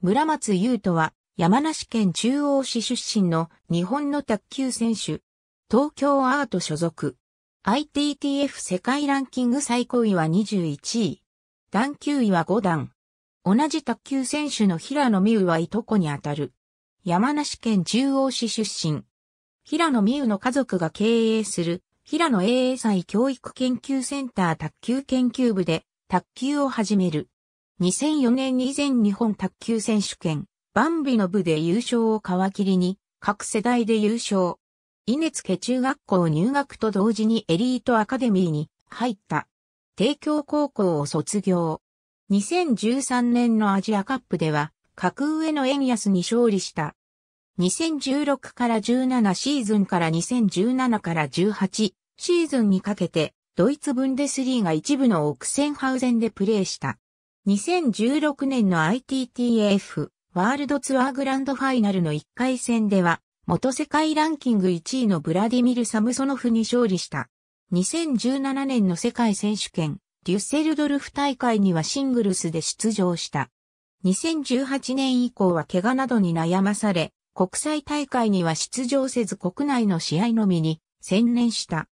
村松優斗は山梨県中央市出身の日本の卓球選手。東京アート所属。ITTF 世界ランキング最高位は21位。段級位は5段。同じ卓球選手の平野美宇はいとこにあたる。山梨県中央市出身。平野美宇の家族が経営する平野英英祭教育研究センター卓球研究部で卓球を始める。2004年に前日本卓球選手権、バンビの部で優勝を皮切りに、各世代で優勝。稲根付中学校入学と同時にエリートアカデミーに入った。帝京高校を卒業。2013年のアジアカップでは、格上の円安に勝利した。2016から17シーズンから2017から18シーズンにかけて、ドイツブンデスリーが一部のオクセンハウゼンでプレーした。2016年の ITTF ワールドツアーグランドファイナルの1回戦では、元世界ランキング1位のブラディミル・サムソノフに勝利した。2017年の世界選手権、デュッセルドルフ大会にはシングルスで出場した。2018年以降は怪我などに悩まされ、国際大会には出場せず国内の試合のみに専念した。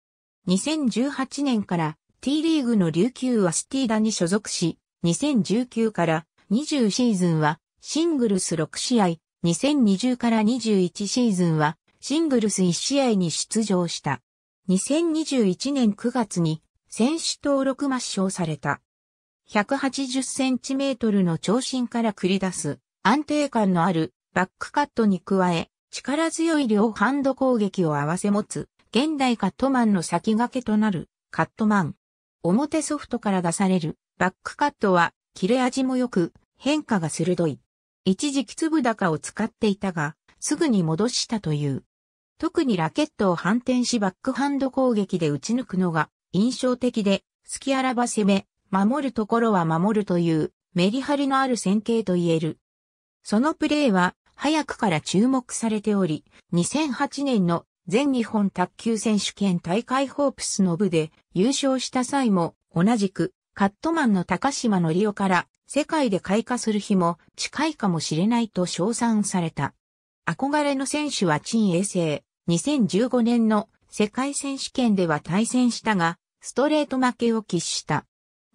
2018年から T リーグの琉球はスティーダに所属し、2019から20シーズンはシングルス6試合、2020から21シーズンはシングルス1試合に出場した。2021年9月に選手登録抹消された。180センチメートルの長身から繰り出す安定感のあるバックカットに加え力強い両ハンド攻撃を合わせ持つ現代カットマンの先駆けとなるカットマン。表ソフトから出されるバックカットは切れ味も良く変化が鋭い。一時期粒高を使っていたが、すぐに戻したという。特にラケットを反転しバックハンド攻撃で打ち抜くのが印象的で、隙あらば攻め、守るところは守るというメリハリのある戦型と言える。そのプレーは早くから注目されており、2008年の全日本卓球選手権大会ホープスの部で優勝した際も同じくカットマンの高島のりおから世界で開花する日も近いかもしれないと称賛された。憧れの選手は陳衛生。2015年の世界選手権では対戦したが、ストレート負けを喫した。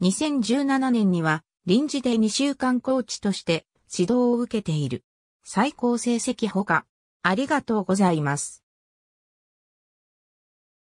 2017年には臨時で2週間コーチとして指導を受けている。最高成績ほか、ありがとうございます。